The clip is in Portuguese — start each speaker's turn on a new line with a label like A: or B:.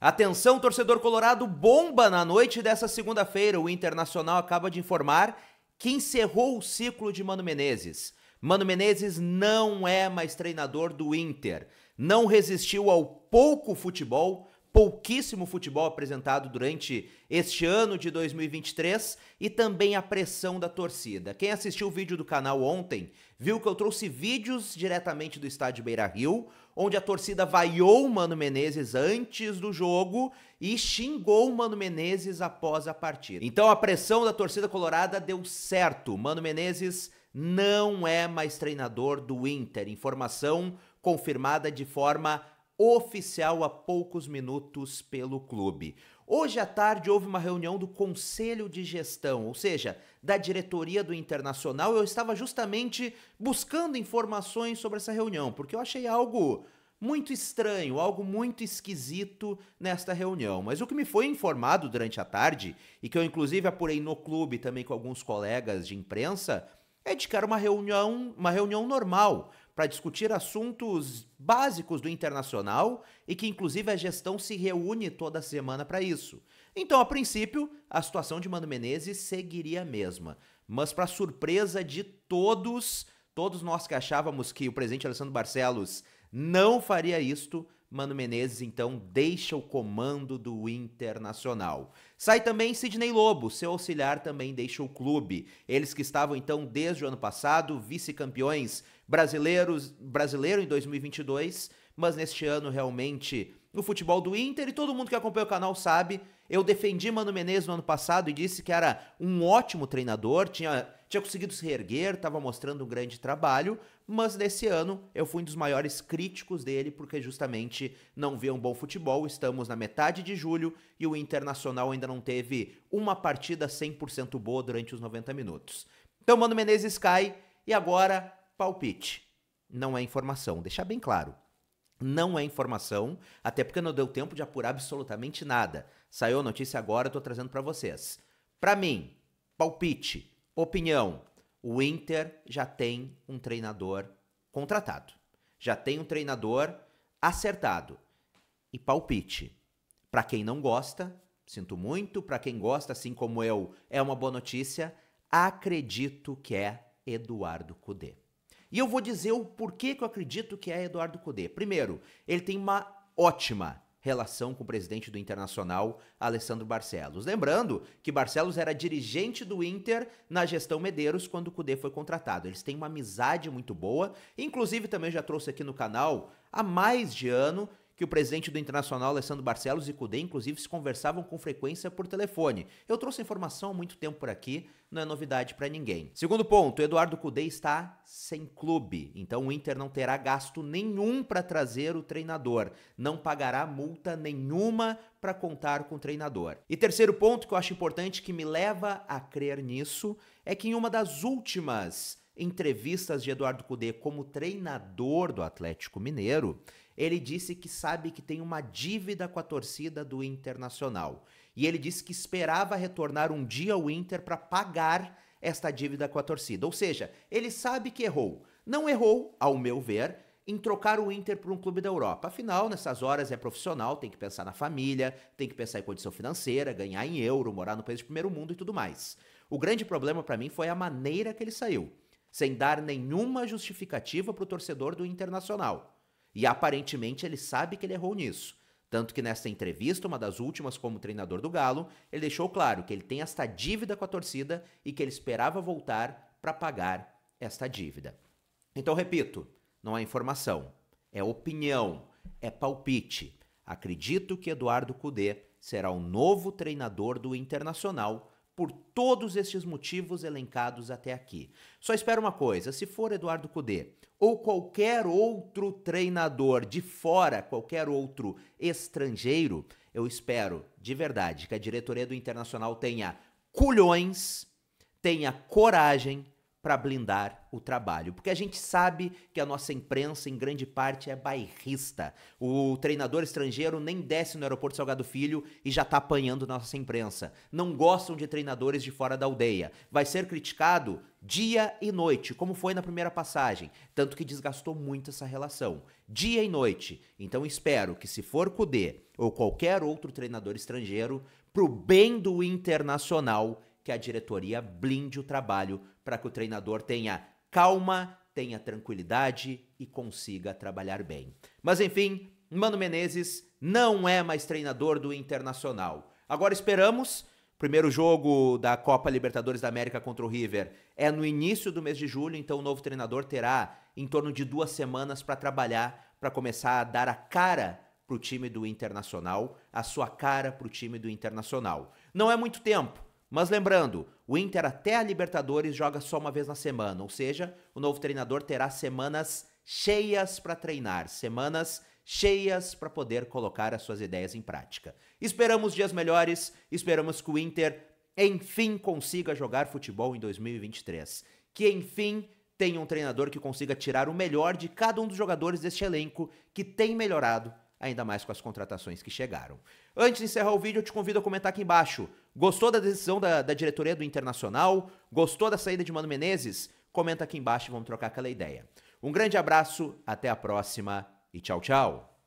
A: Atenção, torcedor colorado, bomba na noite dessa segunda-feira. O Internacional acaba de informar que encerrou o ciclo de Mano Menezes. Mano Menezes não é mais treinador do Inter. Não resistiu ao pouco futebol, pouquíssimo futebol apresentado durante este ano de 2023 e também a pressão da torcida. Quem assistiu o vídeo do canal ontem viu que eu trouxe vídeos diretamente do estádio Beira Rio, onde a torcida vaiou o Mano Menezes antes do jogo e xingou o Mano Menezes após a partida. Então a pressão da torcida colorada deu certo. Mano Menezes não é mais treinador do Inter. Informação confirmada de forma oficial há poucos minutos pelo clube. Hoje à tarde houve uma reunião do Conselho de Gestão, ou seja, da diretoria do Internacional. Eu estava justamente buscando informações sobre essa reunião, porque eu achei algo muito estranho, algo muito esquisito nesta reunião. Mas o que me foi informado durante a tarde, e que eu inclusive apurei no clube também com alguns colegas de imprensa, é de que era uma reunião, uma reunião normal, para discutir assuntos básicos do internacional e que, inclusive, a gestão se reúne toda semana para isso. Então, a princípio, a situação de Mano Menezes seguiria a mesma. Mas, para surpresa de todos, todos nós que achávamos que o presidente Alessandro Barcelos não faria isto, Mano Menezes então deixa o comando do Internacional. Sai também Sidney Lobo, seu auxiliar também deixa o clube. Eles que estavam então desde o ano passado vice-campeões brasileiros, brasileiro em 2022, mas neste ano realmente no futebol do Inter e todo mundo que acompanha o canal sabe. Eu defendi Mano Menezes no ano passado e disse que era um ótimo treinador, tinha, tinha conseguido se reerguer, estava mostrando um grande trabalho, mas nesse ano eu fui um dos maiores críticos dele porque justamente não vê um bom futebol. Estamos na metade de julho e o Internacional ainda não teve uma partida 100% boa durante os 90 minutos. Então Mano Menezes cai e agora palpite. Não é informação, deixar bem claro. Não é informação, até porque não deu tempo de apurar absolutamente nada. Saiu a notícia agora, eu trazendo para vocês. Para mim, palpite, opinião, o Inter já tem um treinador contratado. Já tem um treinador acertado. E palpite. Para quem não gosta, sinto muito, para quem gosta, assim como eu, é uma boa notícia. Acredito que é Eduardo Cudê. E eu vou dizer o porquê que eu acredito que é Eduardo Cudê. Primeiro, ele tem uma ótima relação com o presidente do Internacional, Alessandro Barcelos. Lembrando que Barcelos era dirigente do Inter na gestão Medeiros quando o Cudê foi contratado. Eles têm uma amizade muito boa, inclusive também já trouxe aqui no canal há mais de ano que o presidente do Internacional, Alessandro Barcelos e Cudê, inclusive, se conversavam com frequência por telefone. Eu trouxe a informação há muito tempo por aqui, não é novidade para ninguém. Segundo ponto, Eduardo Cudê está sem clube, então o Inter não terá gasto nenhum para trazer o treinador, não pagará multa nenhuma para contar com o treinador. E terceiro ponto que eu acho importante que me leva a crer nisso é que em uma das últimas entrevistas de Eduardo Cudê como treinador do Atlético Mineiro, ele disse que sabe que tem uma dívida com a torcida do Internacional. E ele disse que esperava retornar um dia ao Inter para pagar esta dívida com a torcida. Ou seja, ele sabe que errou. Não errou, ao meu ver, em trocar o Inter por um clube da Europa. Afinal, nessas horas é profissional, tem que pensar na família, tem que pensar em condição financeira, ganhar em euro, morar no país de primeiro mundo e tudo mais. O grande problema para mim foi a maneira que ele saiu, sem dar nenhuma justificativa para o torcedor do Internacional. E aparentemente ele sabe que ele errou nisso. Tanto que nessa entrevista, uma das últimas como treinador do Galo, ele deixou claro que ele tem esta dívida com a torcida e que ele esperava voltar para pagar esta dívida. Então, repito, não é informação, é opinião, é palpite. Acredito que Eduardo Cudê será o novo treinador do Internacional por todos estes motivos elencados até aqui. Só espero uma coisa, se for Eduardo Cudê, ou qualquer outro treinador de fora, qualquer outro estrangeiro, eu espero de verdade que a diretoria do Internacional tenha culhões, tenha coragem para blindar o trabalho, porque a gente sabe que a nossa imprensa em grande parte é bairrista. O treinador estrangeiro nem desce no aeroporto Salgado Filho e já tá apanhando nossa imprensa. Não gostam de treinadores de fora da aldeia. Vai ser criticado dia e noite, como foi na primeira passagem, tanto que desgastou muito essa relação. Dia e noite. Então espero que se for Kudê ou qualquer outro treinador estrangeiro, pro bem do internacional, que a diretoria blinde o trabalho para que o treinador tenha calma, tenha tranquilidade e consiga trabalhar bem. Mas enfim, Mano Menezes não é mais treinador do Internacional. Agora esperamos Primeiro jogo da Copa Libertadores da América contra o River é no início do mês de julho, então o novo treinador terá em torno de duas semanas para trabalhar, para começar a dar a cara para o time do Internacional, a sua cara para o time do Internacional. Não é muito tempo, mas lembrando, o Inter até a Libertadores joga só uma vez na semana, ou seja, o novo treinador terá semanas cheias para treinar, semanas cheias para poder colocar as suas ideias em prática. Esperamos dias melhores, esperamos que o Inter enfim consiga jogar futebol em 2023. Que enfim tenha um treinador que consiga tirar o melhor de cada um dos jogadores deste elenco que tem melhorado, ainda mais com as contratações que chegaram. Antes de encerrar o vídeo, eu te convido a comentar aqui embaixo. Gostou da decisão da, da diretoria do Internacional? Gostou da saída de Mano Menezes? Comenta aqui embaixo e vamos trocar aquela ideia. Um grande abraço, até a próxima e tchau, tchau!